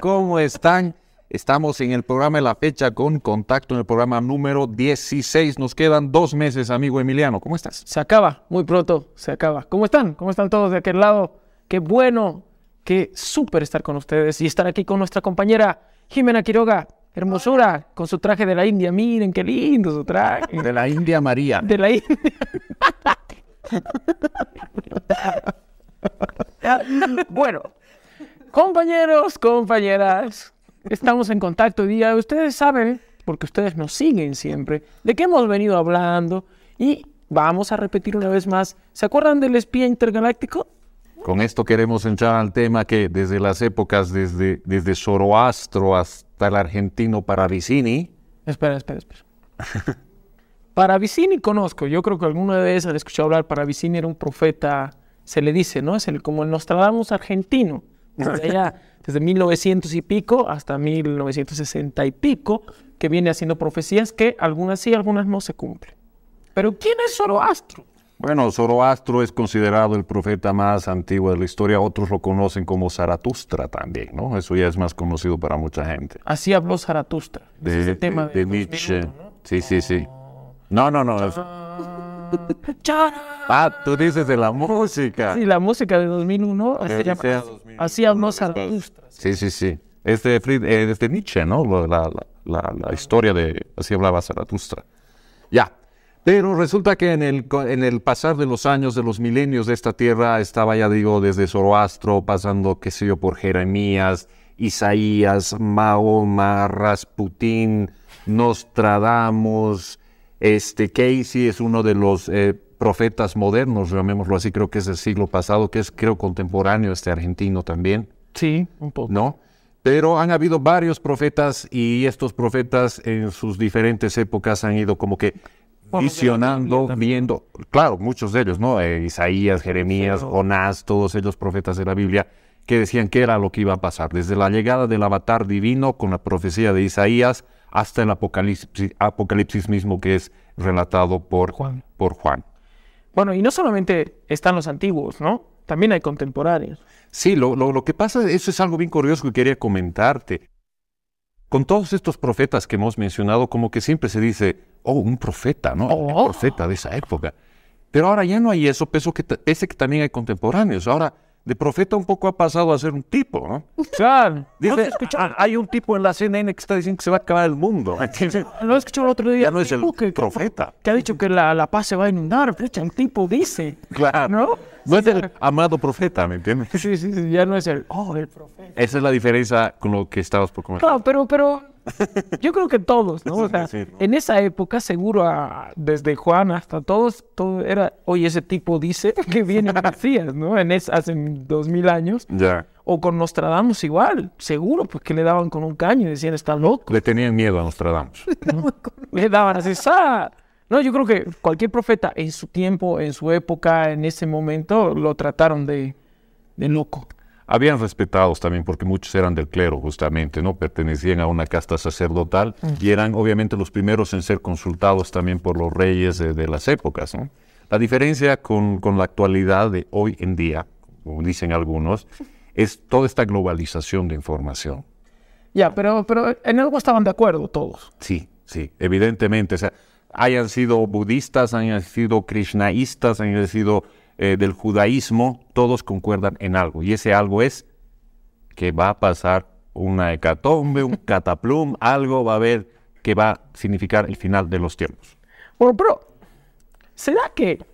¿Cómo están? Estamos en el programa de la fecha con contacto en el programa número 16. Nos quedan dos meses, amigo Emiliano. ¿Cómo estás? Se acaba, muy pronto se acaba. ¿Cómo están? ¿Cómo están todos de aquel lado? Qué bueno, qué súper estar con ustedes y estar aquí con nuestra compañera Jimena Quiroga. Hermosura, con su traje de la India. Miren qué lindo su traje. De la India María. De la India. bueno, Compañeros, compañeras, estamos en contacto hoy día. Ustedes saben, porque ustedes nos siguen siempre, de qué hemos venido hablando y vamos a repetir una vez más. ¿Se acuerdan del espía intergaláctico? Con esto queremos entrar al tema que desde las épocas, desde, desde Zoroastro hasta el argentino Paravicini. Espera, espera, espera. Paravicini conozco. Yo creo que alguna vez han escuchado hablar. Paravicini era un profeta, se le dice, ¿no? Es el, como el Nostradamus argentino. Desde allá, desde 1900 y pico hasta 1960 y pico, que viene haciendo profecías que algunas sí, algunas no se cumplen. Pero ¿quién es Zoroastro? Bueno, Zoroastro es considerado el profeta más antiguo de la historia. Otros lo conocen como Zaratustra también, ¿no? Eso ya es más conocido para mucha gente. Así habló Zaratustra. De, Nietzsche. Sí, sí, sí. No, no, no. Ah. Ah, tú dices de la música. Sí, la música de 2001. así habló Zaratustra. Sí, sí, sí. Este, eh, este Nietzsche, ¿no? La, historia de... Así hablaba Zaratustra. Ya. Pero resulta que en el, en el pasar de los años, de los milenios de esta tierra, estaba, ya digo, desde Zoroastro, pasando, qué sé yo, por Jeremías, Isaías, Mahoma, Rasputín, Nostradamus, este, Casey es uno de los eh, profetas modernos, llamémoslo así, creo que es del siglo pasado, que es creo contemporáneo este argentino también. Sí, un poco. ¿No? Pero han habido varios profetas y estos profetas en sus diferentes épocas han ido como que visionando, viendo, claro, muchos de ellos, ¿no? Eh, Isaías, Jeremías, Jonás, todos ellos profetas de la Biblia, que decían qué era lo que iba a pasar. Desde la llegada del avatar divino con la profecía de Isaías, hasta el Apocalipsis, mismo que es relatado por Juan. por Juan. Bueno, y no solamente están los antiguos, ¿no? También hay contemporáneos. Sí, lo, lo, que pasa, eso es algo bien curioso que quería comentarte. Con todos estos profetas que hemos mencionado, como que siempre se dice, oh, un profeta, ¿no? Un oh. profeta de esa época. Pero ahora ya no hay eso, peso que, ese que también hay contemporáneos. Ahora de profeta un poco ha pasado a ser un tipo, ¿no? Claro. Dice, ah, hay un tipo en la CNN que está diciendo que se va a acabar el mundo. Lo he escuchado el otro día. Ya no es el profeta. Que ha dicho que la, la paz se va a inundar. un tipo dice. Claro. ¿No? No es el amado profeta, ¿me entiendes? Sí, sí, sí. Ya no es el, oh, el profeta. Esa es la diferencia con lo que estabas por comentar. Claro, pero, pero Yo creo que todos, ¿no? O sea, en esa época, seguro, a, ah, desde Juan hasta todos, todo era, oye, ese tipo dice que viene Macías, ¿no? En es, hace dos mil años. Ya. O con Nostradamus igual, seguro, pues que le daban con un caño y decían, está loco. Le tenían miedo a Nostradamus. le daban así, ¡ah! No, yo creo que cualquier profeta en su tiempo, en su época, en ese momento, lo trataron de, de loco habían respetados también, porque muchos eran del clero, justamente, ¿no? Pertenecían a una casta sacerdotal y eran obviamente los primeros en ser consultados también por los reyes de, las épocas, La diferencia con, con, la actualidad de hoy en día, como dicen algunos, es toda esta globalización de información. Ya, pero, pero en algo estaban de acuerdo todos. Sí, sí, evidentemente. O sea, hayan sido budistas, hayan sido krishnaístas, hayan sido eh, del judaísmo, todos concuerdan en algo. Y ese algo es que va a pasar una hecatombe, un cataplum, algo va a ver que va a significar el final de los tiempos. Bueno, pero, ¿será que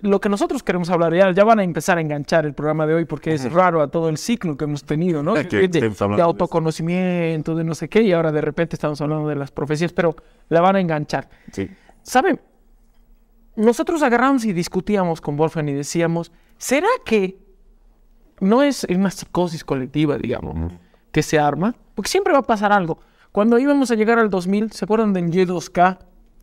lo que nosotros queremos hablar, ya, ya, van a empezar a enganchar el programa de hoy porque es raro a todo el ciclo que hemos tenido, ¿no? de, de, autoconocimiento, de no sé qué, y ahora de repente estamos hablando de las profecías, pero la van a enganchar. Sí. ¿Saben? nosotros agarramos y discutíamos con Wolfgang y decíamos, ¿será que no es una psicosis colectiva, digamos, que se arma? Porque siempre va a pasar algo. Cuando íbamos a llegar al 2000, ¿se acuerdan de Y2K?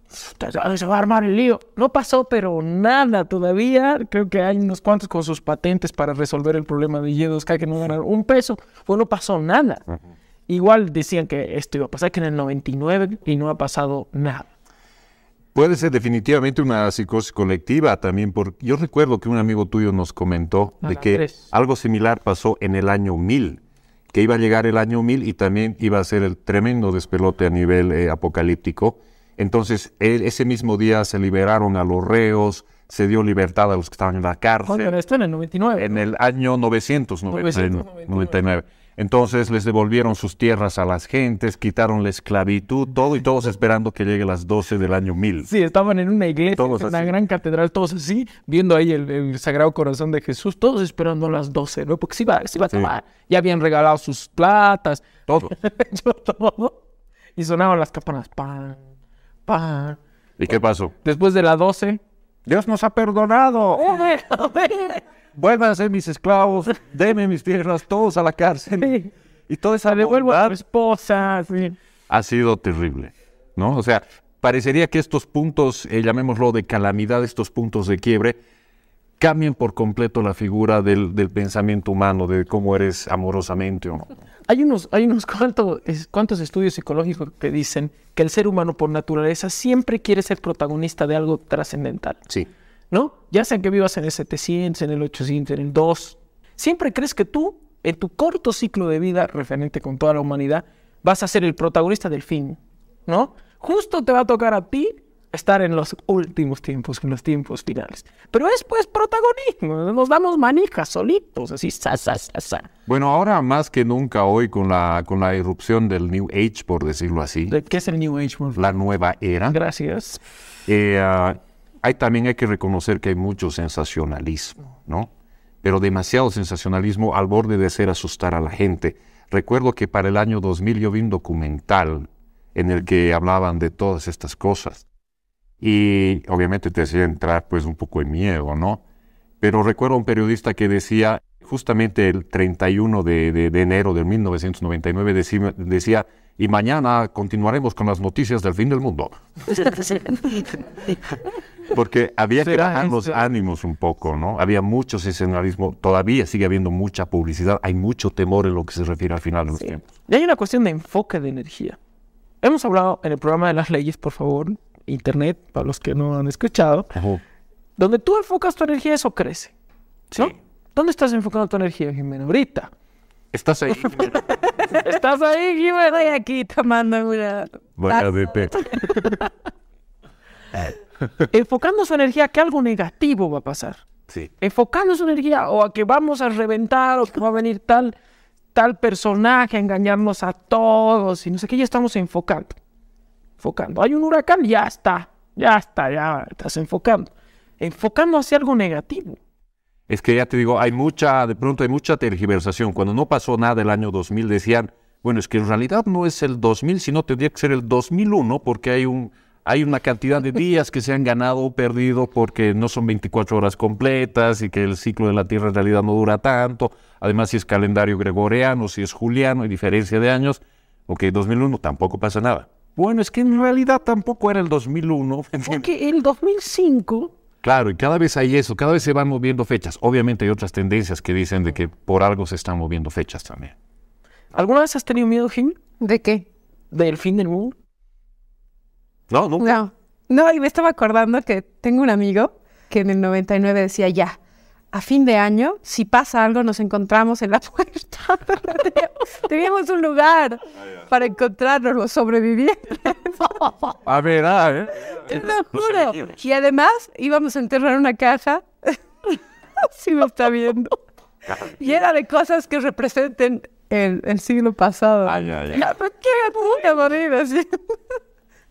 Se va a armar el lío. No pasó, pero nada todavía. Creo que hay unos cuantos con sus patentes para resolver el problema de Y2K que no ganaron un peso. Pues no pasó nada. Igual decían que esto iba a pasar, que en el 99 y no ha pasado nada. Puede ser definitivamente una psicosis colectiva también, porque yo recuerdo que un amigo tuyo nos comentó de que algo similar pasó en el año 1000, que iba a llegar el año 1000 y también iba a ser el tremendo despelote a nivel eh, apocalíptico. Entonces, e, ese mismo día se liberaron a los reos, se dio libertad a los que estaban en la cárcel. esto en el 99. En el año 999. Entonces les devolvieron sus tierras a las gentes, quitaron la esclavitud, todo y todos esperando que llegue las 12 del año 1000. Sí, estaban en una iglesia, en una gran catedral, todos así, viendo ahí el, Sagrado Corazón de Jesús, todos esperando las 12, ¿no? Porque se va, a acabar. Ya habían regalado sus platas. Todo. Y sonaban las campanas, ¡Pam! ¡Pam! ¿Y qué pasó? Después de las 12... Dios nos ha perdonado. vuelvan a ser mis esclavos, deme mis tierras, todos a la cárcel. Y toda esa ah, a tu esposa. Ha sido terrible, ¿no? O sea, parecería que estos puntos, eh, llamémoslo de calamidad, estos puntos de quiebre, cambien por completo la figura del, pensamiento humano, de cómo eres amorosamente o no. Hay unos, hay unos cuantos, cuantos estudios psicológicos que dicen que el ser humano por naturaleza siempre quiere ser protagonista de algo trascendental. Sí. ¿no? Ya sea que vivas en el 700, en el 800, en el 2, siempre crees que tú, en tu corto ciclo de vida referente con toda la humanidad, vas a ser el protagonista del fin, ¿no? Justo te va a tocar a ti estar en los últimos tiempos, en los tiempos finales. Pero es pues protagonismo, nos damos manijas solitos, así, sa, sa, sa, sa. Bueno, ahora más que nunca hoy con la, con la irrupción del New Age, por decirlo así. ¿Qué es el New Age? La nueva era. Gracias. Eh, ah, hay, también hay que reconocer que hay mucho sensacionalismo, ¿no? Pero demasiado sensacionalismo al borde de hacer asustar a la gente. Recuerdo que para el año 2000 yo vi un documental en el que hablaban de todas estas cosas. Y obviamente te hacía entrar pues un poco en miedo, ¿no? Pero recuerdo a un periodista que decía, justamente el 31 de, enero de 1999, decía, y mañana continuaremos con las noticias del fin del mundo. Porque había que los ánimos un poco, ¿no? Había mucho sensacionalismo, todavía sigue habiendo mucha publicidad, hay mucho temor en lo que se refiere al final de los tiempos. Y hay una cuestión de enfoque de energía. Hemos hablado en el programa de las leyes, por favor, internet, para los que no han escuchado, donde tú enfocas tu energía, eso crece. Sí. ¿Dónde estás enfocando tu energía, Jimena? Ahorita. Estás ahí, Estás ahí, Jimena. aquí tomando una. Vaya de Eh... enfocando su energía a que algo negativo va a pasar. Sí. Enfocando su energía o a que vamos a reventar o que va a venir tal, tal personaje a engañarnos a todos y no sé qué, ya estamos enfocando. Enfocando. Hay un huracán, ya está, ya está, ya estás enfocando. Enfocando hacia algo negativo. Es que ya te digo, hay mucha, de pronto hay mucha tergiversación. Cuando no pasó nada el año 2000 decían, bueno, es que en realidad no es el 2000, sino tendría que ser el 2001 porque hay un hay una cantidad de días que se han ganado o perdido porque no son 24 horas completas y que el ciclo de la Tierra en realidad no dura tanto. Además, si es calendario gregoriano, si es juliano, hay diferencia de años. Ok, 2001 tampoco pasa nada. Bueno, es que en realidad tampoco era el 2001. Porque el 2005... Claro, y cada vez hay eso, cada vez se van moviendo fechas. Obviamente hay otras tendencias que dicen de que por algo se están moviendo fechas también. ¿Alguna vez has tenido miedo, Jim? ¿De qué? ¿Del fin del mundo? No, nunca. No. No, y me estaba acordando que tengo un amigo que en el 99 decía ya, a fin de año, si pasa algo, nos encontramos en la puerta. Teníamos un lugar ah, para encontrarnos los sobrevivientes. a ver, a ah, eh. Te lo juro. Y además íbamos a enterrar una caja. si me está viendo. Y era de cosas que representen el, siglo pasado. Ay, ay, ay. Pues, qué voy a morir así?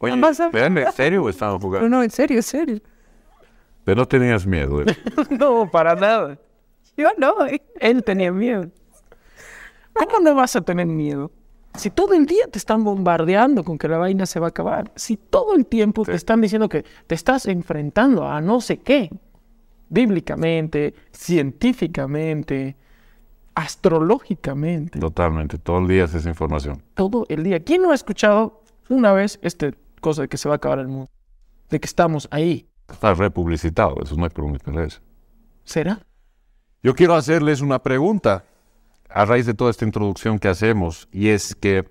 Oye, en serio o estaban jugando? No, no, en serio, en serio. Pero no tenías miedo. ¿eh? no, para nada. Yo no, ¿eh? él tenía miedo. ¿Cómo no vas a tener miedo? Si todo el día te están bombardeando con que la vaina se va a acabar, si todo el tiempo te están diciendo que te estás enfrentando a no sé qué, bíblicamente, científicamente, astrológicamente. Totalmente, todo el día es esa información. Todo el día. ¿Quién no ha escuchado una vez este cosa de que se va a acabar el mundo, de que estamos ahí. Está republicitado, eso no hay por ¿Será? Yo quiero hacerles una pregunta a raíz de toda esta introducción que hacemos, y es que,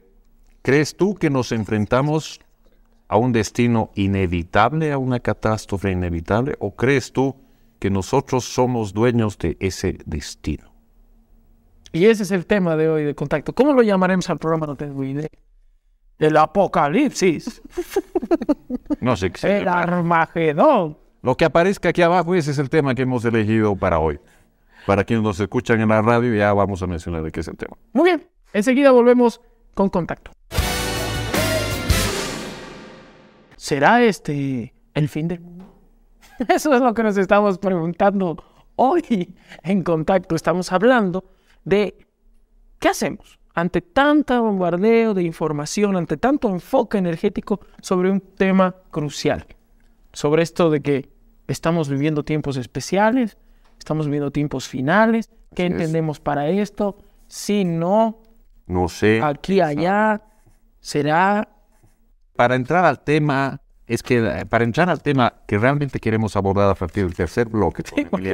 ¿crees tú que nos enfrentamos a un destino inevitable, a una catástrofe inevitable, o crees tú que nosotros somos dueños de ese destino? Y ese es el tema de hoy de contacto. ¿Cómo lo llamaremos al programa? No tengo idea. El apocalipsis. No sé qué. El Armagedón. Lo que aparezca aquí abajo, ese es el tema que hemos elegido para hoy. Para quienes nos escuchan en la radio, ya vamos a mencionar de qué es el tema. Muy bien, enseguida volvemos con contacto. ¿Será este el fin del mundo? Eso es lo que nos estamos preguntando hoy en contacto. Estamos hablando de qué hacemos ante tanto bombardeo de información, ante tanto enfoque energético sobre un tema crucial. Sobre esto de que estamos viviendo tiempos especiales, estamos viviendo tiempos finales, ¿qué entendemos para esto? Si no, no sé. Aquí, allá, será. Para entrar al tema, es que para entrar al tema que realmente queremos abordar a partir del tercer bloque,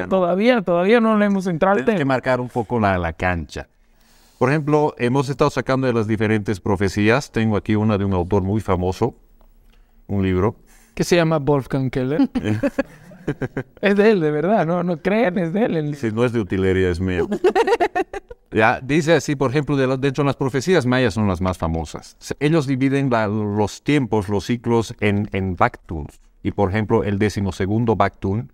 todavía, todavía no le hemos entrado al tema. Hay que marcar un poco la, la cancha. Por ejemplo, hemos estado sacando de las diferentes profecías. Tengo aquí una de un autor muy famoso, un libro. Que se llama Wolfgang Keller. es de él, de verdad, no, no crean, es de él. Si no es de utilería, es mío. ya, dice así, por ejemplo, de, de, hecho las profecías mayas son las más famosas. Ellos dividen los tiempos, los ciclos en, en Y por ejemplo, el decimosegundo baktun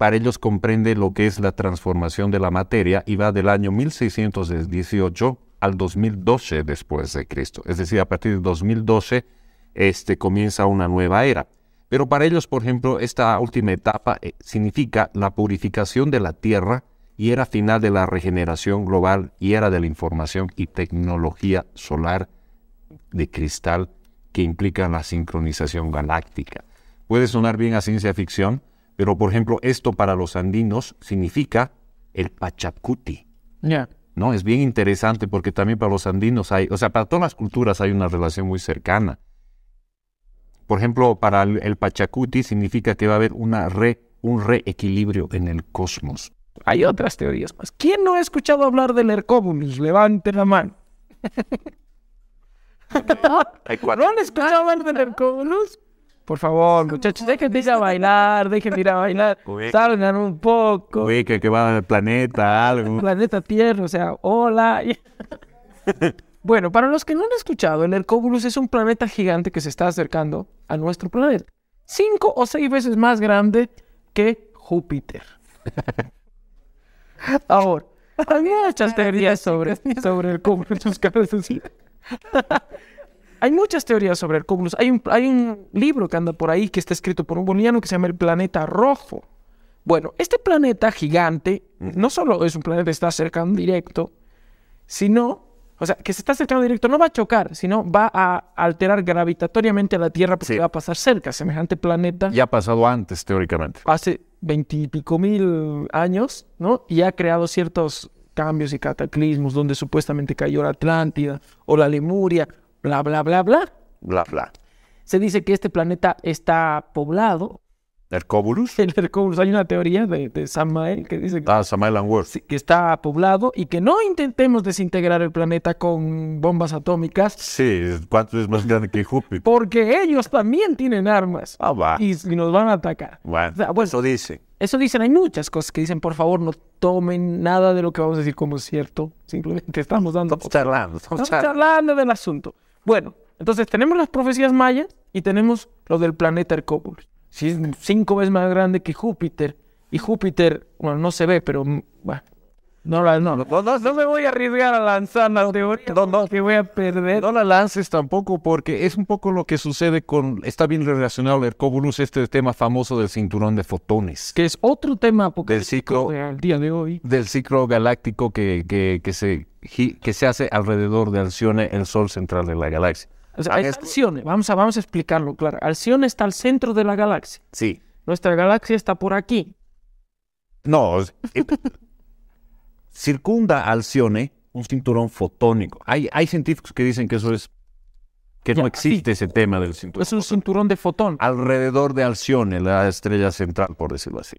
para ellos comprende lo que es la transformación de la materia y va del año 1618 al 2012 después de Cristo. Es decir, a partir de 2012 este, comienza una nueva era. Pero para ellos, por ejemplo, esta última etapa eh, significa la purificación de la tierra y era final de la regeneración global y era de la información y tecnología solar de cristal que implica la sincronización galáctica. Puede sonar bien a ciencia ficción, pero, por ejemplo, esto para los andinos significa el Pachacuti. ya, ¿No? Es bien interesante porque también para los andinos hay, o sea, para todas las culturas hay una relación muy cercana. Por ejemplo, para el, Pachacuti significa que va a haber una un reequilibrio en el cosmos. Hay otras teorías más. ¿Quién no ha escuchado hablar del Ercobulus? Levante la mano. ¿No han escuchado hablar del por favor, muchachos, déjenme ir a bailar, de ir a bailar. tardan un poco. Uy, que, va al planeta, algo. Planeta Tierra, o sea, hola. bueno, para los que no han escuchado, el Hercóbulus es un planeta gigante que se está acercando a nuestro planeta. Cinco o seis veces más grande que Júpiter. Ahora, había muchas teorías sobre, sobre el Hercóbulus, hay muchas teorías sobre el cúmulo. Hay un, hay un libro que anda por ahí que está escrito por un boliviano que se llama El Planeta Rojo. Bueno, este planeta gigante no solo es un planeta que está acercando directo, sino, o sea, que se está acercando directo, no va a chocar, sino va a alterar gravitatoriamente a la Tierra porque va a pasar cerca. Semejante planeta. Ya ha pasado antes, teóricamente. Hace veintipico mil años, ¿no? Y ha creado ciertos cambios y cataclismos donde supuestamente cayó la Atlántida o la Lemuria bla, bla, bla, bla. Bla, bla. Se dice que este planeta está poblado. ¿Hercóbulus? El Hercóbulus. Hay una teoría de, Samael que dice que, ah, Samael and que está poblado y que no intentemos desintegrar el planeta con bombas atómicas. Sí, ¿cuánto es más grande que Júpiter? Porque ellos también tienen armas. Ah, va. Y, nos van a atacar. Bueno, eso dice. Eso dicen, hay muchas cosas que dicen, por favor, no tomen nada de lo que vamos a decir como cierto. Simplemente estamos dando... Estamos charlando. estamos charlando del asunto. Bueno, entonces tenemos las profecías mayas y tenemos lo del planeta Hercópolis. Si es cinco veces más grande que Júpiter, y Júpiter, bueno, no se ve, pero mm, bueno, no, no, no, me voy a arriesgar a lanzar la teoría no, no, voy a perder. No la lances tampoco porque es un poco lo que sucede con... Está bien relacionado el Hercóbulus, este tema famoso del cinturón de fotones. Que es otro tema del ciclo, del día de hoy. Del ciclo galáctico que, que, que, se, que se hace alrededor de Alcione, el sol central de la galaxia. O ah, Alcione, vamos a, vamos a explicarlo claro. Alcione está al centro de la galaxia. Sí. Nuestra galaxia está por aquí. No, eh, circunda Alcione un cinturón fotónico. Hay, hay científicos que dicen que eso es que no existe ese tema del cinturón. Es un cinturón de fotón. Alrededor de Alcione, la estrella central, por decirlo así.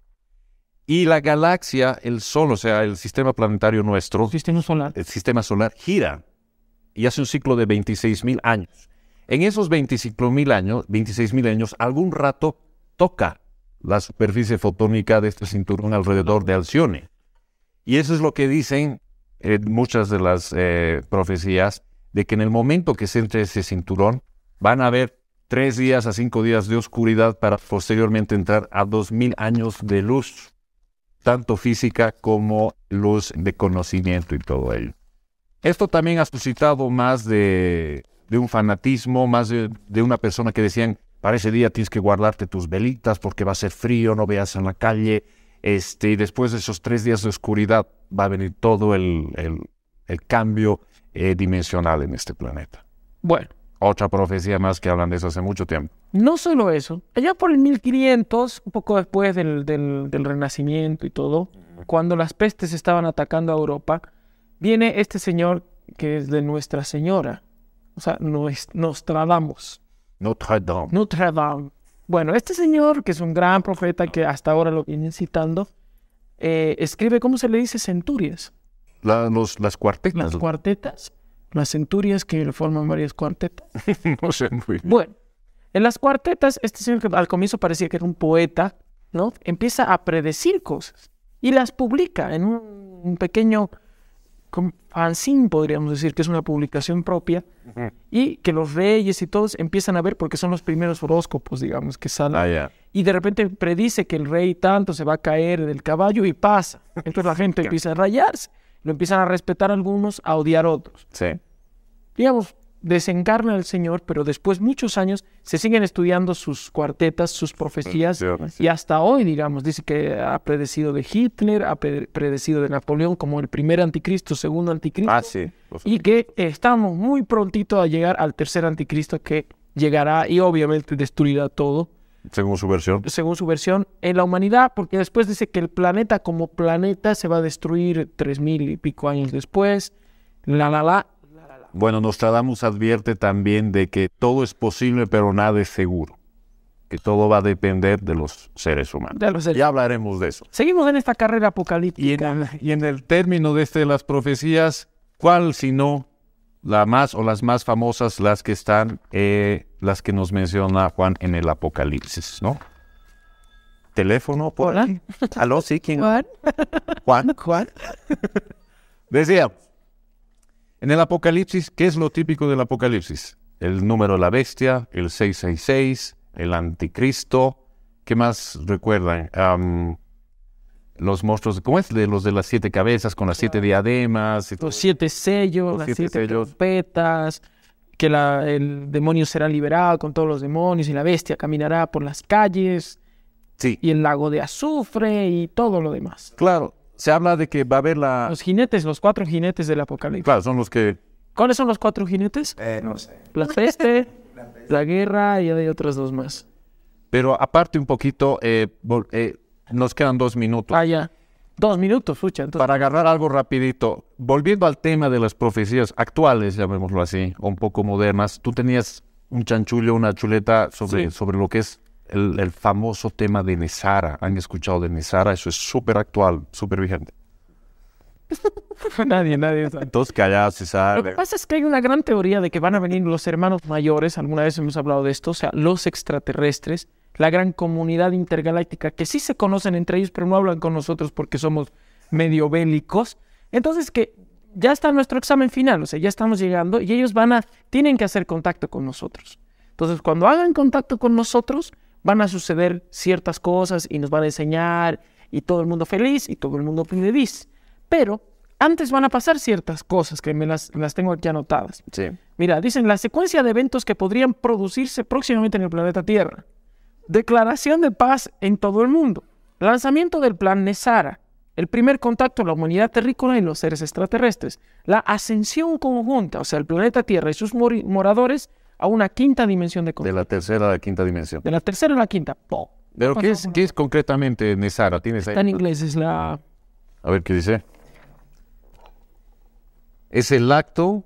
Y la galaxia, el Sol, o sea, el sistema planetario nuestro. El sistema solar. gira y hace un ciclo de 26.000 años. En esos 26.000 años, 26.000 años, algún rato toca la superficie fotónica de este cinturón alrededor de Alcione. Y eso es lo que dicen eh, muchas de las eh, profecías, de que en el momento que se entre ese cinturón, van a haber tres días a cinco días de oscuridad para posteriormente entrar a 2.000 años de luz tanto física como luz de conocimiento y todo ello. Esto también ha suscitado más de, un fanatismo, más de, una persona que decían, para ese día tienes que guardarte tus velitas porque va a ser frío, no veas en la calle, este, y después de esos tres días de oscuridad va a venir todo el, el, cambio eh, dimensional en este planeta. Bueno, otra profecía más que hablan de eso hace mucho tiempo. No solo eso, allá por el 1500, un poco después del, del, Renacimiento y todo, cuando las pestes estaban atacando a Europa, viene este señor que es de Nuestra Señora, o sea, nos, Nostradamus. Notre Dame. Notre Dame. Bueno, este señor, que es un gran profeta que hasta ahora lo vienen citando, eh, escribe, ¿cómo se le dice? Centurias. las cuartetas. Las cuartetas las centurias que le forman varias cuartetas. no sé muy bien. Bueno, en las cuartetas, este señor que al comienzo parecía que era un poeta, ¿no? Empieza a predecir cosas y las publica en un, pequeño fanzine, podríamos decir, que es una publicación propia, y que los reyes y todos empiezan a ver porque son los primeros horóscopos, digamos, que salen. Ah, y de repente predice que el rey tanto se va a caer del caballo y pasa. Entonces la gente empieza a rayarse. Lo empiezan a respetar algunos, a odiar otros. Sí. Digamos, desencarna el Señor, pero después muchos años se siguen estudiando sus cuartetas, sus profecías, y hasta hoy, digamos, dice que ha predecido de Hitler, ha predecido de Napoleón como el primer anticristo, segundo anticristo, ah, y que estamos muy prontito a llegar al tercer anticristo que llegará y obviamente destruirá todo. Según su versión. Según su versión, en la humanidad, porque después dice que el planeta como planeta se va a destruir tres mil y pico años después. La, la, la. Bueno, Nostradamus advierte también de que todo es posible, pero nada es seguro. Que todo va a depender de los seres humanos. Ya hablaremos de eso. Seguimos en esta carrera apocalíptica. Y en, el, y en el término de este de las profecías, ¿cuál si no la más o las más famosas, las que están, eh, las que nos menciona Juan en el Apocalipsis, ¿no? Teléfono, por Hola. Aló, sí, ¿quién? Juan. Juan. Juan. Decía, en el Apocalipsis, ¿qué es lo típico del Apocalipsis? El número de la bestia, el 666, el anticristo. ¿Qué más recuerdan? los monstruos, ¿cómo es? De los de las siete cabezas con las siete diademas. Los siete sellos, las siete, petas trompetas, que el demonio será liberado con todos los demonios y la bestia caminará por las calles. Sí. Y el lago de azufre y todo lo demás. Claro, se habla de que va a haber la... Los jinetes, los cuatro jinetes del apocalipsis. Claro, son los que... ¿Cuáles son los cuatro jinetes? Eh, no sé. La peste, la, guerra y hay otros dos más. Pero aparte un poquito, eh, eh nos quedan dos minutos. Ah, ya. Dos minutos, Fucha. Para agarrar algo rapidito, volviendo al tema de las profecías actuales, llamémoslo así, un poco modernas, tú tenías un chanchullo, una chuleta sobre, sobre lo que es el, famoso tema de Nesara. ¿Han escuchado de Nesara? Eso es súper actual, súper vigente. nadie, nadie. Sabe. callados, se Lo que pasa es que hay una gran teoría de que van a venir los hermanos mayores, alguna vez hemos hablado de esto, o sea, los extraterrestres, la gran comunidad intergaláctica, que sí se conocen entre ellos, pero no hablan con nosotros porque somos medio bélicos. Entonces, que ya está nuestro examen final, o sea, ya estamos llegando y ellos van a, tienen que hacer contacto con nosotros. Entonces, cuando hagan contacto con nosotros, van a suceder ciertas cosas y nos van a enseñar y todo el mundo feliz y todo el mundo feliz. Pero antes van a pasar ciertas cosas que me las, las tengo aquí anotadas. Sí. Mira, dicen la secuencia de eventos que podrían producirse próximamente en el planeta Tierra. Declaración de paz en todo el mundo. Lanzamiento del plan Nesara. El primer contacto de la humanidad terrícola y los seres extraterrestres. La ascensión conjunta, o sea, el planeta Tierra y sus moradores a una quinta dimensión de De la tercera a la quinta dimensión. De la tercera a la quinta. ¿Pero qué es, concretamente Nesara? ¿Tienes Está en inglés, es la... A ver qué dice. Es el acto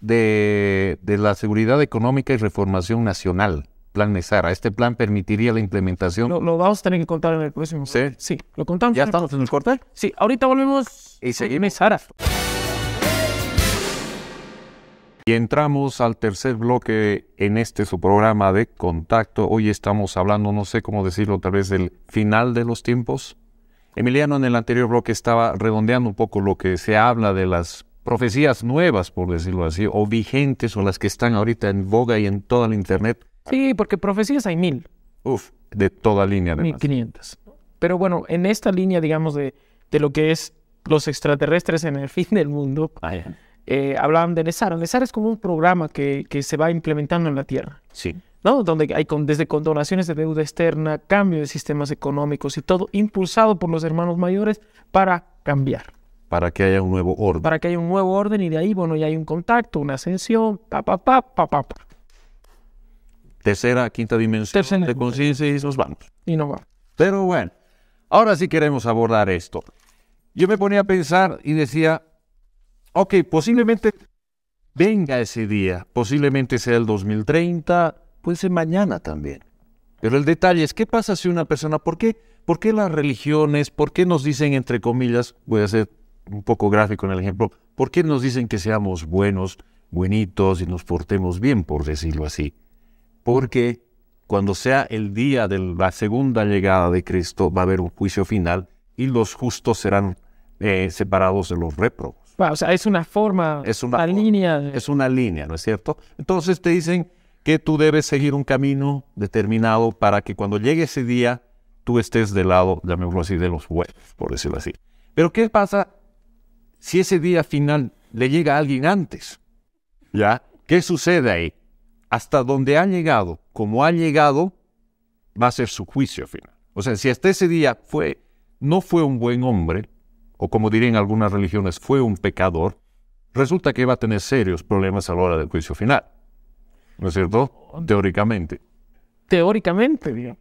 de, de la seguridad económica y reformación nacional plan Sara. Este plan permitiría la implementación. Lo, vamos a tener que contar en el próximo. Sí. Sí, lo contamos. ¿Ya estamos en el corte? Sí, ahorita volvemos. Y seguimos. Sara. Y entramos al tercer bloque en este su programa de contacto. Hoy estamos hablando, no sé cómo decirlo, tal vez del final de los tiempos. Emiliano en el anterior bloque estaba redondeando un poco lo que se habla de las profecías nuevas, por decirlo así, o vigentes, o las que están ahorita en boga y en toda la internet, Sí, porque profecías hay mil. Uf, de toda línea de 1500. Pero bueno, en esta línea, digamos, de, de, lo que es los extraterrestres en el fin del mundo, ah, eh, hablaban de Nezar. Nezar es como un programa que, que, se va implementando en la Tierra. Sí. ¿no? Donde hay con, desde condonaciones de deuda externa, cambio de sistemas económicos y todo, impulsado por los hermanos mayores para cambiar. Para que haya un nuevo orden. Para que haya un nuevo orden y de ahí, bueno, ya hay un contacto, una ascensión, pa, pa, pa, pa, pa, pa tercera, quinta dimensión de conciencia y nos vamos. Y no va. Pero bueno, ahora sí queremos abordar esto. Yo me ponía a pensar y decía, ok, posiblemente venga ese día, posiblemente sea el 2030, puede ser mañana también. Pero el detalle es, ¿qué pasa si una persona, por qué, por qué las religiones, por qué nos dicen, entre comillas, voy a ser un poco gráfico en el ejemplo, por qué nos dicen que seamos buenos, buenitos y nos portemos bien, por decirlo así? porque cuando sea el día de la segunda llegada de Cristo va a haber un juicio final y los justos serán eh, separados de los réprobos. o sea, es una forma, es una, línea. Es una línea, ¿no es cierto? Entonces te dicen que tú debes seguir un camino determinado para que cuando llegue ese día tú estés del lado, llamémoslo así, de los buenos, por decirlo así. Pero ¿qué pasa si ese día final le llega a alguien antes? ¿Ya? ¿Qué sucede ahí? hasta donde ha llegado, como ha llegado, va a ser su juicio final. O sea, si hasta ese día fue, no fue un buen hombre, o como dirían algunas religiones, fue un pecador, resulta que va a tener serios problemas a la hora del juicio final. ¿No es cierto? Teóricamente. Teóricamente, digo.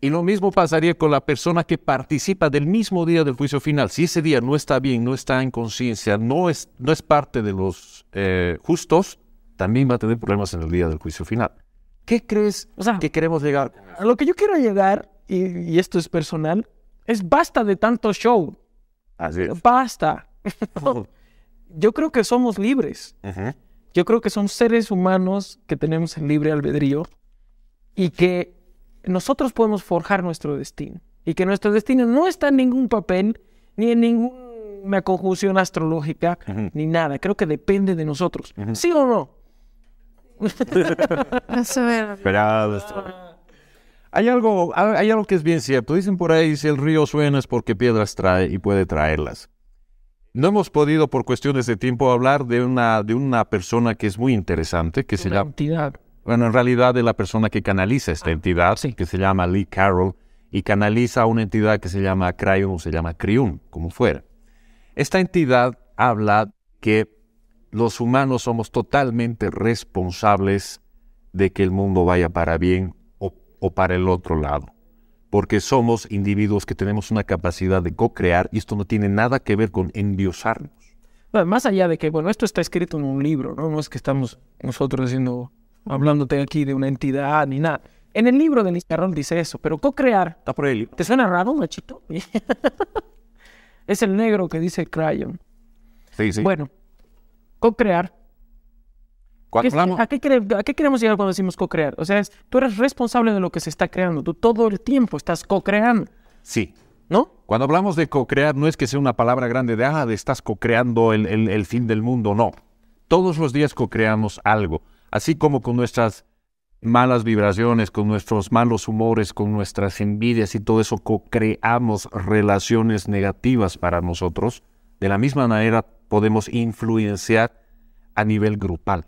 Y lo mismo pasaría con la persona que participa del mismo día del juicio final. Si ese día no está bien, no está en conciencia, no es, no es parte de los eh, justos, también va a tener problemas en el día del juicio final. ¿Qué crees o sea, que queremos llegar? A lo que yo quiero llegar, y, esto es personal, es basta de tanto show. Así Basta. yo creo que somos libres. Yo creo que son seres humanos que tenemos el libre albedrío y que nosotros podemos forjar nuestro destino. Y que nuestro destino no está en ningún papel ni en ninguna conjunción astrológica ni nada. Creo que depende de nosotros. ¿Sí o no? Esperado, hay algo, hay algo que es bien cierto. Dicen por ahí, si el río suena es porque piedras trae y puede traerlas. No hemos podido, por cuestiones de tiempo, hablar de una, de una persona que es muy interesante, que se Entidad. Bueno, en realidad de la persona que canaliza esta ah, entidad, que se llama Lee Carroll, y canaliza una entidad que se llama Crayon o se llama Criun, como fuera. Esta entidad habla que los humanos somos totalmente responsables de que el mundo vaya para bien o, para el otro lado, porque somos individuos que tenemos una capacidad de co-crear y esto no tiene nada que ver con enviosarnos. más allá de que, bueno, esto está escrito en un libro, ¿no? es que estamos nosotros diciendo, hablándote aquí de una entidad ni nada. En el libro de Niscarrón dice eso, pero co-crear. Está por ahí. ¿Te suena raro, machito? es el negro que dice Crayon. Sí, sí. Bueno, co-crear. ¿Qué, ¿A, qué queremos llegar cuando decimos co-crear? O sea, tú eres responsable de lo que se está creando. Tú todo el tiempo estás co-creando. Sí. ¿No? Cuando hablamos de co-crear, no es que sea una palabra grande de, ah, estás co-creando el, el fin del mundo. No. Todos los días co-creamos algo. Así como con nuestras malas vibraciones, con nuestros malos humores, con nuestras envidias y todo eso, co-creamos relaciones negativas para nosotros de la misma manera podemos influenciar a nivel grupal.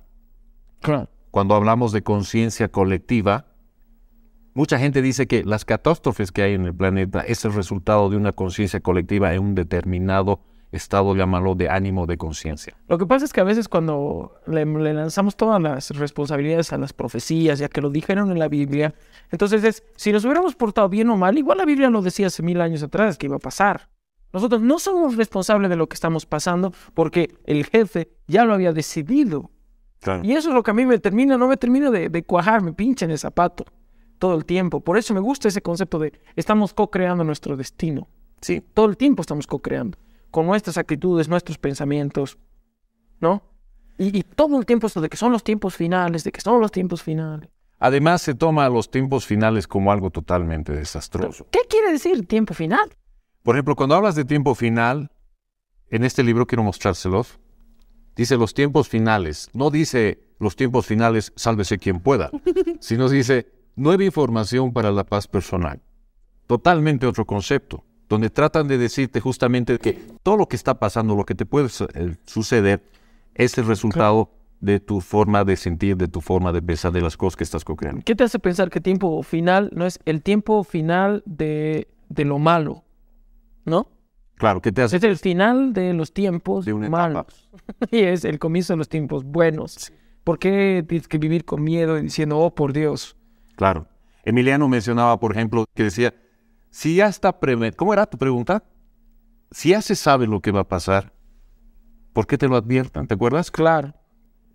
Cuando hablamos de conciencia colectiva, mucha gente dice que las catástrofes que hay en el planeta es el resultado de una conciencia colectiva en un determinado estado, llámalo, de ánimo de conciencia. Lo que pasa es que a veces cuando le, lanzamos todas las responsabilidades a las profecías, ya que lo dijeron en la Biblia, entonces es, si nos hubiéramos portado bien o mal, igual la Biblia lo decía hace mil años atrás que iba a pasar. Nosotros no somos responsables de lo que estamos pasando porque el jefe ya lo había decidido. Y eso es lo que a mí me termina, no me termina de, cuajar, me pincha en el zapato todo el tiempo. Por eso me gusta ese concepto de estamos co-creando nuestro destino. Sí. Todo el tiempo estamos co-creando. Con nuestras actitudes, nuestros pensamientos, ¿no? Y, y, todo el tiempo esto de que son los tiempos finales, de que son los tiempos finales. Además se toma los tiempos finales como algo totalmente desastroso. ¿Qué quiere decir tiempo final? Por ejemplo, cuando hablas de tiempo final, en este libro quiero mostrárselos, dice los tiempos finales, no dice los tiempos finales, sálvese quien pueda, sino dice nueva información para la paz personal. Totalmente otro concepto, donde tratan de decirte justamente que todo lo que está pasando, lo que te puede eh, suceder, es el resultado de tu forma de sentir, de tu forma de pensar de las cosas que estás creando ¿Qué te hace pensar que tiempo final no es el tiempo final de lo malo? ¿no? Claro, ¿qué te hace? Es el final de los tiempos malos. y es el comienzo de los tiempos buenos. ¿Por qué tienes que vivir con miedo diciendo, oh, por Dios? Claro. Emiliano mencionaba, por ejemplo, que decía, si ya está ¿cómo era tu pregunta? Si ya se sabe lo que va a pasar, ¿por qué te lo adviertan? ¿Te acuerdas? Claro.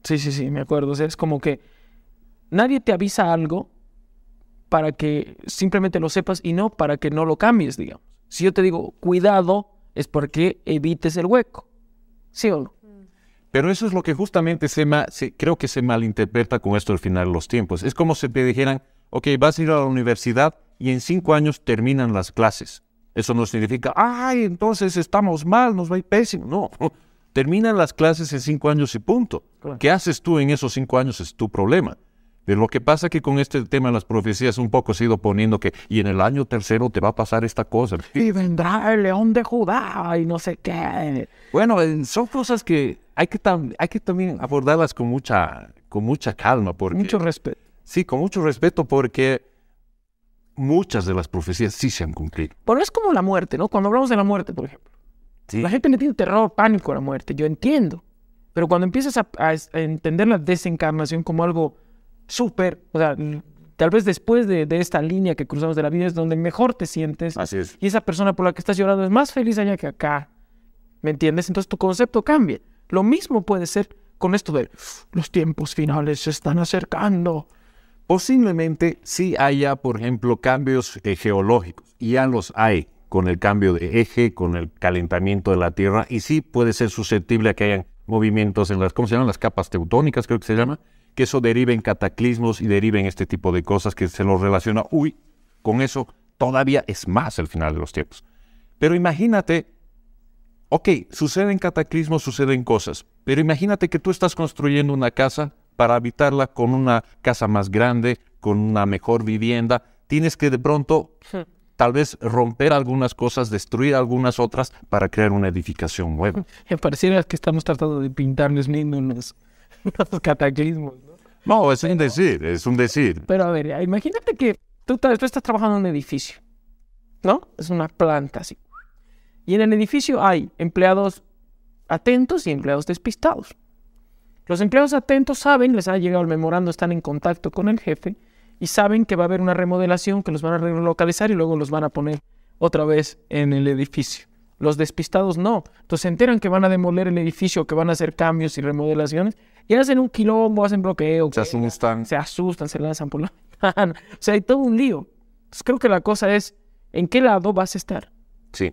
Sí, sí, sí, me acuerdo. es como que nadie te avisa algo para que simplemente lo sepas y no para que no lo cambies, digamos. Si yo te digo cuidado, es porque evites el hueco. ¿Sí o no? Pero eso es lo que justamente se, creo que se malinterpreta con esto al final de los tiempos. Es como si te dijeran, ok, vas a ir a la universidad y en cinco años terminan las clases. Eso no significa, ay, entonces estamos mal, nos va a ir pésimo. No, terminan las clases en cinco años y punto. ¿Qué haces tú en esos cinco años es tu problema. De lo que pasa que con este tema de las profecías un poco se ha ido poniendo que, y en el año tercero te va a pasar esta cosa. Y vendrá el león de Judá y no sé qué. Bueno, son cosas que hay que, hay que también abordarlas con mucha, con mucha calma. Porque, mucho respeto. Sí, con mucho respeto porque muchas de las profecías sí se han cumplido. Pero es como la muerte, ¿no? Cuando hablamos de la muerte, por ejemplo. La gente tiene terror, pánico a la muerte, yo entiendo. Pero cuando empiezas a entender la desencarnación como algo súper, o sea, tal vez después de, esta línea que cruzamos de la vida es donde mejor te sientes. Así es. Y esa persona por la que estás llorando es más feliz allá que acá. ¿Me entiendes? Entonces tu concepto cambia. Lo mismo puede ser con esto de los tiempos finales se están acercando. Posiblemente sí haya, por ejemplo, cambios eh, geológicos. Y ya los hay con el cambio de eje, con el calentamiento de la Tierra. Y sí puede ser susceptible a que hayan movimientos en las, ¿cómo se Las capas teutónicas, creo que se llama que eso derive en cataclismos y derive en este tipo de cosas que se nos relaciona. Uy, con eso todavía es más el final de los tiempos. Pero imagínate, ok, suceden cataclismos, suceden cosas, pero imagínate que tú estás construyendo una casa para habitarla con una casa más grande, con una mejor vivienda, tienes que de pronto hmm. tal vez romper algunas cosas, destruir algunas otras para crear una edificación nueva. Me pareciera que estamos tratando de pintarnos niños cataclismos, ¿no? es un decir, es un decir. Pero a ver, imagínate que tú, tú estás trabajando en un edificio, ¿no? Es una planta así. Y en el edificio hay empleados atentos y empleados despistados. Los empleados atentos saben, les ha llegado el memorando, están en contacto con el jefe y saben que va a haber una remodelación que los van a relocalizar y luego los van a poner otra vez en el edificio. Los despistados no. Entonces se enteran que van a demoler el edificio, que van a hacer cambios y remodelaciones, y hacen un quilombo, hacen bloqueo. Se asustan. Se asustan, se lanzan por la o sea, hay todo un lío. Entonces creo que la cosa es, ¿en qué lado vas a estar? Sí.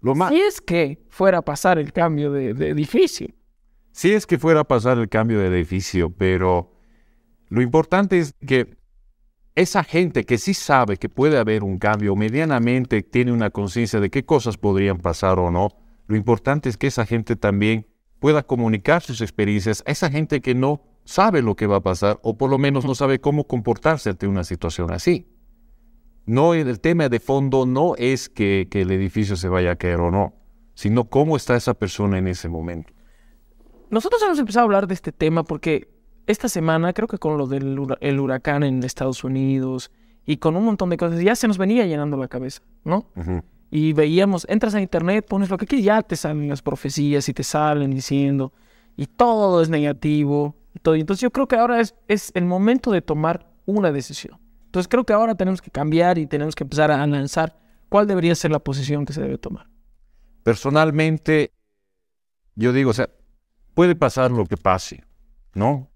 Lo más... Si es que fuera a pasar el cambio de, de edificio. Si es que fuera a pasar el cambio de edificio, pero lo importante es que esa gente que sí sabe que puede haber un cambio, medianamente tiene una conciencia de qué cosas podrían pasar o no, lo importante es que esa gente también pueda comunicar sus experiencias a esa gente que no sabe lo que va a pasar o por lo menos no sabe cómo comportarse ante una situación así. No, el tema de fondo no es que, que el edificio se vaya a caer o no, sino cómo está esa persona en ese momento. Nosotros hemos empezado a hablar de este tema porque esta semana, creo que con lo del huracán en Estados Unidos y con un montón de cosas, ya se nos venía llenando la cabeza, ¿no? Y veíamos, entras a internet, pones lo que quieras, ya te salen las profecías y te salen diciendo, y todo es negativo. todo. Entonces yo creo que ahora es, es el momento de tomar una decisión. Entonces creo que ahora tenemos que cambiar y tenemos que empezar a lanzar cuál debería ser la posición que se debe tomar. Personalmente, yo digo, o sea, puede pasar lo que pase, ¿no?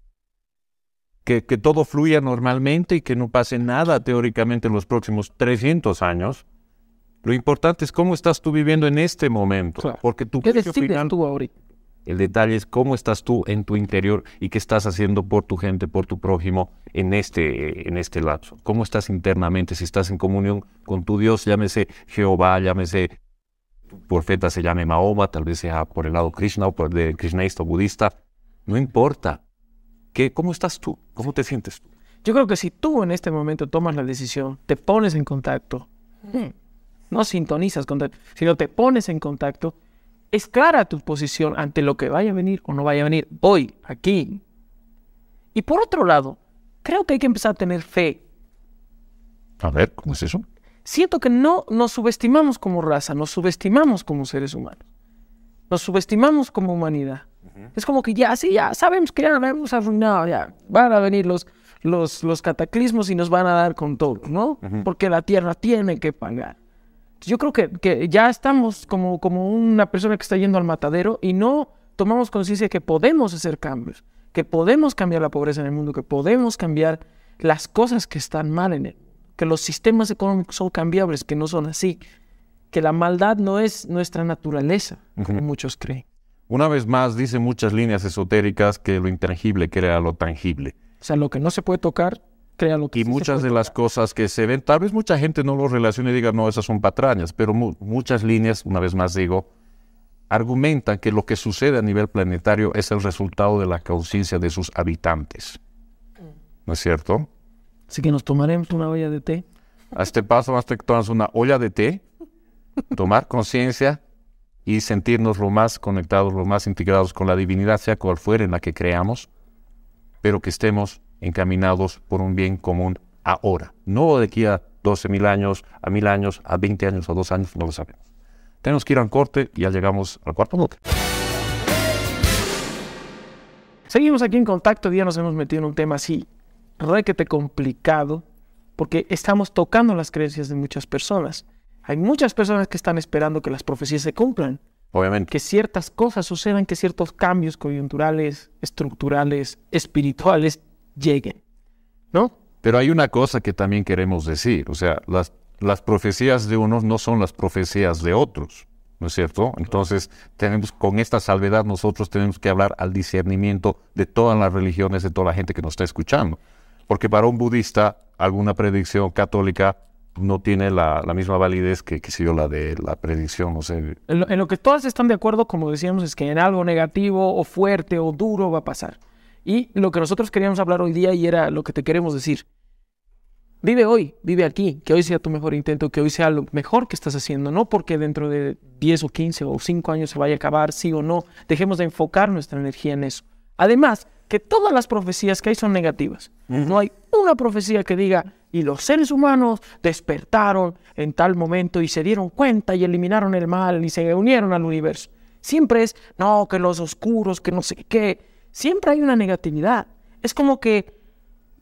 que, todo fluya normalmente y que no pase nada teóricamente en los próximos 300 años. Lo importante es cómo estás tú viviendo en este momento. Porque tú... ¿Qué decides tú ahorita? El detalle es cómo estás tú en tu interior y qué estás haciendo por tu gente, por tu prójimo en este, en este lapso. Cómo estás internamente, si estás en comunión con tu Dios, llámese Jehová, llámese profeta, se llame Mahoma, tal vez sea por el lado Krishna o por el de Krishnaista o budista. No importa. ¿Cómo estás tú? ¿Cómo te sientes tú? Yo creo que si tú en este momento tomas la decisión, te pones en contacto, mm. no sintonizas, si sino te pones en contacto, es clara tu posición ante lo que vaya a venir o no vaya a venir Voy aquí. Y por otro lado, creo que hay que empezar a tener fe. A ver, ¿cómo es eso? Siento que no nos subestimamos como raza, nos subestimamos como seres humanos, nos subestimamos como humanidad. Es como que ya, sí, ya sabemos que ya lo hemos arruinado, ya van a venir los, los, los cataclismos y nos van a dar con todo, ¿no? Porque la tierra tiene que pagar. Yo creo que, que ya estamos como, como una persona que está yendo al matadero y no tomamos conciencia de que podemos hacer cambios, que podemos cambiar la pobreza en el mundo, que podemos cambiar las cosas que están mal en él, que los sistemas económicos son cambiables, que no son así, que la maldad no es nuestra naturaleza, como muchos creen. Una vez más, dicen muchas líneas esotéricas que lo intangible crea lo tangible. O sea, lo que no se puede tocar, crea lo que Y muchas de las cosas que se ven, tal vez mucha gente no lo relacione y diga, no, esas son patrañas, pero muchas líneas, una vez más digo, argumentan que lo que sucede a nivel planetario es el resultado de la conciencia de sus habitantes. ¿No es cierto? Así que nos tomaremos una olla de té. A este paso, más que tomar una olla de té, tomar conciencia y sentirnos lo más conectados, lo más integrados con la divinidad, sea cual fuera en la que creamos, pero que estemos encaminados por un bien común ahora, no de aquí a 12 mil años, a mil años, a 20 años, o dos años, no lo sabemos. Tenemos que ir a corte y ya llegamos al cuarto bloque. Seguimos aquí en contacto, ya nos hemos metido en un tema así, requete complicado, porque estamos tocando las creencias de muchas personas. Hay muchas personas que están esperando que las profecías se cumplan. Obviamente. Que ciertas cosas sucedan, que ciertos cambios coyunturales, estructurales, espirituales lleguen. ¿No? Pero hay una cosa que también queremos decir, o sea, las, las profecías de unos no son las profecías de otros, ¿no es cierto? Entonces, tenemos con esta salvedad nosotros tenemos que hablar al discernimiento de todas las religiones, de toda la gente que nos está escuchando. Porque para un budista, alguna predicción católica no tiene la, misma validez que, que si yo la de la predicción, no sé. En lo, que todas están de acuerdo, como decíamos, es que en algo negativo o fuerte o duro va a pasar. Y lo que nosotros queríamos hablar hoy día y era lo que te queremos decir. Vive hoy, vive aquí, que hoy sea tu mejor intento, que hoy sea lo mejor que estás haciendo, no porque dentro de 10 o 15 o 5 años se vaya a acabar, sí o no. Dejemos de enfocar nuestra energía en eso. Además, que todas las profecías que hay son negativas. No hay una profecía que diga, y los seres humanos despertaron en tal momento y se dieron cuenta y eliminaron el mal y se unieron al universo. Siempre es, no, que los oscuros, que no sé qué. Siempre hay una negatividad. Es como que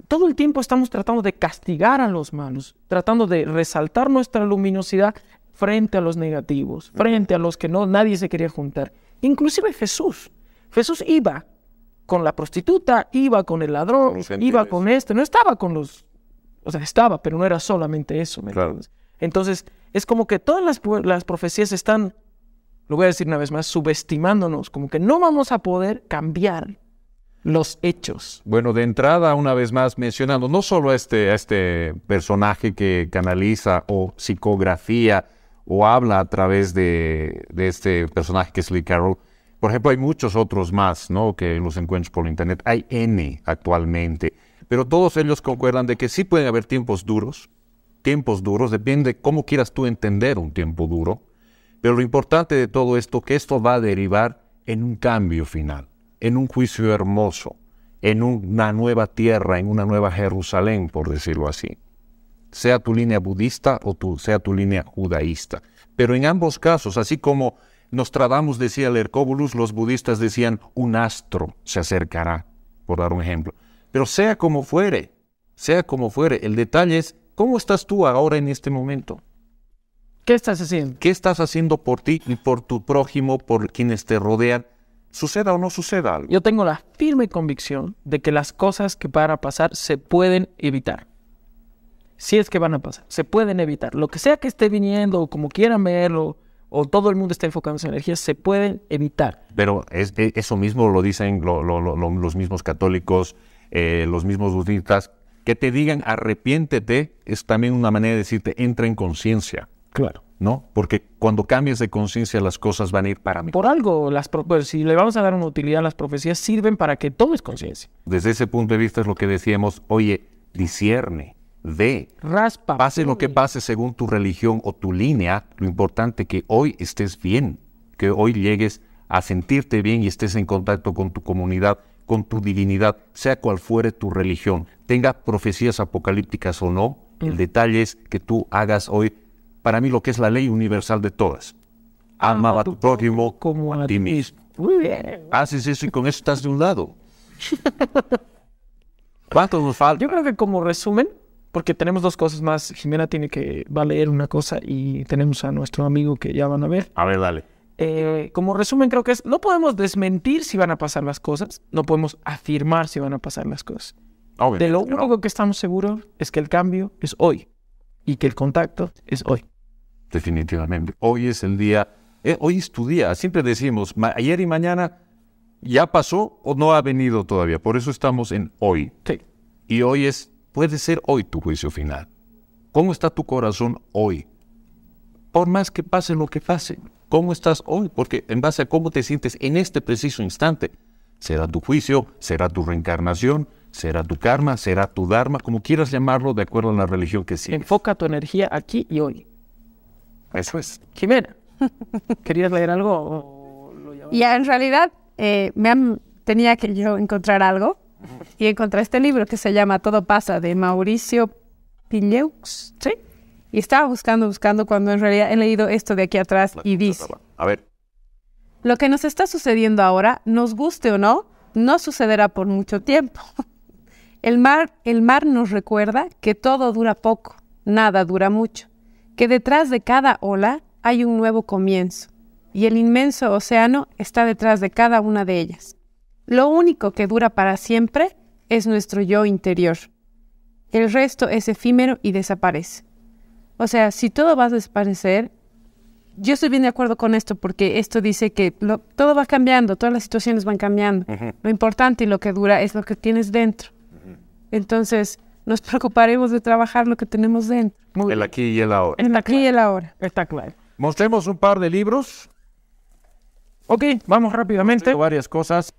todo el tiempo estamos tratando de castigar a los malos, tratando de resaltar nuestra luminosidad frente a los negativos, frente a los que no nadie se quería juntar. Inclusive Jesús. Jesús iba con la prostituta, iba con el ladrón, iba con este, no estaba con los... O sea, estaba, pero no era solamente eso, Entonces, es como que todas las, las profecías están, lo voy a decir una vez más, subestimándonos, como que no vamos a poder cambiar los hechos. Bueno, de entrada, una vez más, mencionando no solo a este, este personaje que canaliza o psicografía o habla a través de, de este personaje que es Lee Carroll, por ejemplo, hay muchos otros más ¿no? que los encuentros por Internet. Hay N actualmente. Pero todos ellos concuerdan de que sí pueden haber tiempos duros. Tiempos duros, depende de cómo quieras tú entender un tiempo duro. Pero lo importante de todo esto, que esto va a derivar en un cambio final, en un juicio hermoso, en una nueva tierra, en una nueva Jerusalén, por decirlo así. Sea tu línea budista o sea tu línea judaísta. Pero en ambos casos, así como Nostradamus decía el Hercóbulus, los budistas decían un astro se acercará, por dar un ejemplo. Pero sea como fuere, sea como fuere, el detalle es cómo estás tú ahora en este momento. ¿Qué estás haciendo? ¿Qué estás haciendo por ti y por tu prójimo, por quienes te rodean? Suceda o no suceda algo. Yo tengo la firme convicción de que las cosas que van a pasar se pueden evitar. Si es que van a pasar, se pueden evitar. Lo que sea que esté viniendo, como quieran verlo, o todo el mundo está enfocado en esa energía, se pueden evitar. Pero e, eso mismo lo dicen los mismos católicos, eh, los mismos budistas, que te digan arrepiéntete es también una manera de decirte entra en conciencia. Claro. ¿No? Porque cuando cambies de conciencia las cosas van a ir para mí. Por algo, las pues, si le vamos a dar una utilidad, a las profecías sirven para que todo es conciencia. Desde ese punto de vista es lo que decíamos, oye, discierne, de. Raspa. Pase lo que pase según tu religión o tu línea, lo importante que hoy estés bien, que hoy llegues a sentirte bien y estés en contacto con tu comunidad, con tu divinidad, sea cual fuere tu religión. Tenga profecías apocalípticas o no, mm. el detalle es que tú hagas hoy, para mí, lo que es la ley universal de todas. Amaba a tu prójimo como a, ti mismo. Muy bien. Haces eso y con eso estás de un lado. ¿Cuánto nos falta? Yo creo que como resumen, porque tenemos dos cosas más. Jimena tiene que va a leer una cosa y tenemos a nuestro amigo que ya van a ver. A ver, dale. Eh, como resumen, creo que es, no podemos desmentir si van a pasar las cosas, no podemos afirmar si van a pasar las cosas. de lo único que estamos seguros es que el cambio es hoy y que el contacto es hoy. Definitivamente. Hoy es el día, eh, hoy es tu día. Siempre decimos, ayer y mañana ya pasó o no ha venido todavía. Por eso estamos en hoy. Sí. Y hoy es puede ser hoy tu juicio final. ¿Cómo está tu corazón hoy? Por más que pase lo que pase, ¿cómo estás hoy? Porque en base a cómo te sientes en este preciso instante, será tu juicio, será tu reencarnación, será tu karma, será tu dharma, como quieras llamarlo de acuerdo a la religión que sientes. Enfoca tu energía aquí y hoy. Eso es. Jimena, ¿querías leer algo? ya, en realidad eh, me tenía que yo encontrar algo y encontré este libro que se llama Todo pasa de Mauricio Pilleux. Sí. Y estaba buscando, buscando cuando en realidad he leído esto de aquí atrás y dice, a ver. Lo que nos está sucediendo ahora, nos guste o no, no sucederá por mucho tiempo. El mar, el mar nos recuerda que todo dura poco, nada dura mucho, que detrás de cada ola hay un nuevo comienzo, y el inmenso océano está detrás de cada una de ellas. Lo único que dura para siempre es nuestro yo interior. El resto es efímero y desaparece. O sea, si todo va a desaparecer, yo estoy bien de acuerdo con esto porque esto dice que todo va cambiando, todas las situaciones van cambiando. Lo importante y lo que dura es lo que tienes dentro. Entonces, nos preocuparemos de trabajar lo que tenemos dentro. el aquí y el ahora. El aquí y el ahora. Está claro. Mostremos un par de libros. Ok, vamos rápidamente. Varias cosas.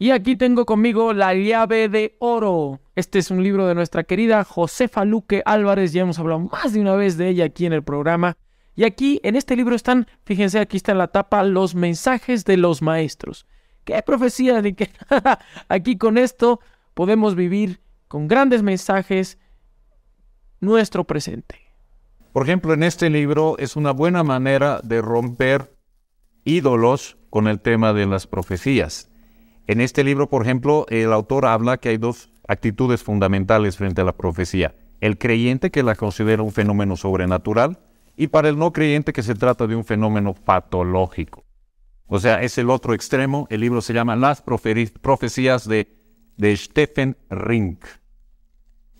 Y aquí tengo conmigo La llave de oro. Este es un libro de nuestra querida Josefa Luque Álvarez, ya hemos hablado más de una vez de ella aquí en el programa. Y aquí en este libro están, fíjense, aquí está en la tapa los mensajes de los maestros. ¿Qué profecía de que aquí con esto podemos vivir con grandes mensajes nuestro presente. Por ejemplo, en este libro es una buena manera de romper ídolos con el tema de las profecías. En este libro, por ejemplo, el autor habla que hay dos actitudes fundamentales frente a la profecía. El creyente que la considera un fenómeno sobrenatural y para el no creyente que se trata de un fenómeno patológico. O sea, es el otro extremo. El libro se llama Las profecías de, Stephen Rink.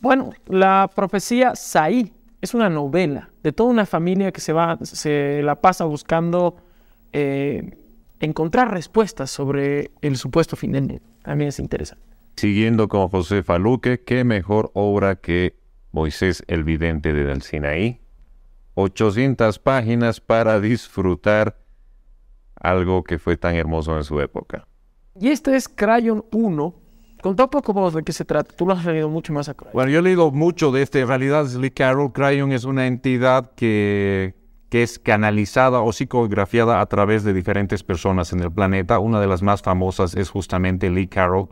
Bueno, la profecía Saí es una novela de toda una familia que se va, se la pasa buscando eh, encontrar respuestas sobre el supuesto fin del mundo. También es interesante. Siguiendo con José Faluque, ¿qué mejor obra que Moisés el Vidente de Sinaí? 800 páginas para disfrutar algo que fue tan hermoso en su época. Y este es Crayon 1. Contá un poco vos de qué se trata. Tú lo has leído mucho más a Crayon. Bueno, yo he leído mucho de este. En realidad, Lee Carroll Crayon es una entidad que que es canalizada o psicografiada a través de diferentes personas en el planeta. Una de las más famosas es justamente Lee Carroll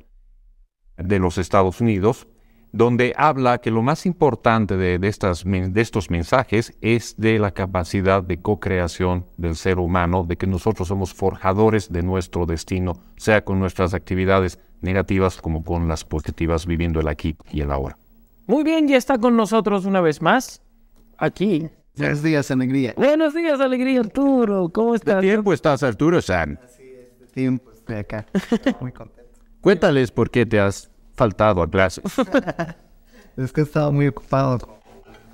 de los Estados Unidos, donde habla que lo más importante de, estos mensajes es de la capacidad de co-creación del ser humano, de que nosotros somos forjadores de nuestro destino, sea con nuestras actividades negativas como con las positivas, viviendo el aquí y el ahora. Muy bien, ya está con nosotros una vez más, aquí, Buenos días, Alegría. Buenos días, Alegría, Arturo. ¿Cómo estás? ¿De tiempo estás, Arturo San? Así es, de tiempo estoy acá. Muy contento. Cuéntales por qué te has faltado a clase. es que he estado muy ocupado con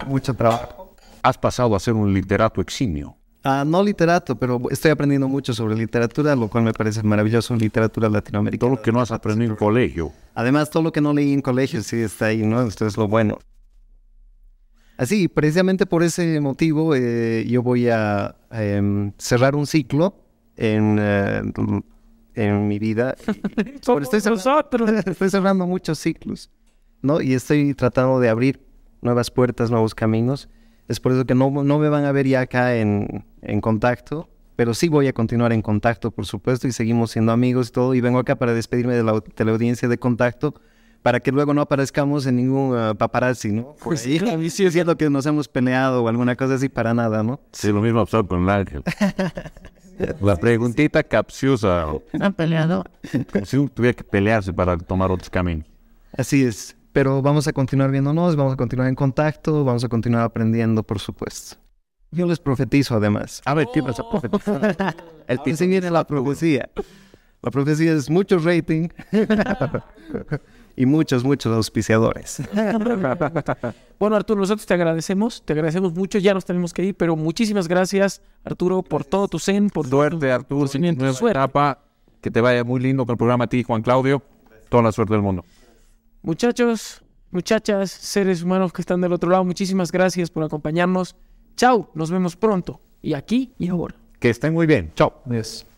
mucho trabajo. Has pasado a ser un literato eximio. Ah, no literato, pero estoy aprendiendo mucho sobre literatura, lo cual me parece maravilloso, en literatura latinoamericana. Todo lo que no has aprendido en colegio. Además, todo lo que no leí en colegio sí está ahí, ¿no? Esto es lo bueno. Así, precisamente por ese motivo eh, yo voy a em, cerrar un ciclo en, eh, en mi vida. estoy nosotros. estoy cerrando muchos ciclos, ¿no? Y estoy tratando de abrir nuevas puertas, nuevos caminos. Es por eso que no, no me van a ver ya acá en, en contacto, pero sí voy a continuar en contacto, por supuesto, y seguimos siendo amigos y todo. Y vengo acá para despedirme de la audiencia de contacto para que luego no aparezcamos en ningún ah, paparazzi, ¿no? Pues a sí, sí, es que nos hemos peleado o alguna cosa así para nada, ¿no? Sí, lo mismo pasó con el ángel. La preguntita capciosa. ¿Han peleado? Como si tuviera que pelearse para tomar otro camino. Así es. Pero vamos a continuar viéndonos, vamos a continuar en contacto, vamos a continuar aprendiendo, por supuesto. Yo les profetizo, además. A ver, ¿qué vas a profetizar? El que se viene la profecía. La profecía es mucho rating. y muchos, muchos auspiciadores. bueno, Arturo, nosotros te agradecemos, te agradecemos mucho, ya nos tenemos que ir, pero muchísimas gracias, Arturo, por todo tu zen, por suerte, Arturo, sin suerte. que te vaya muy lindo con el programa a ti, Juan Claudio, toda la suerte del mundo. Muchachos, muchachas, seres humanos que están del otro lado, muchísimas gracias por acompañarnos. Chao, nos vemos pronto y aquí y ahora. Que estén muy bien. Chao.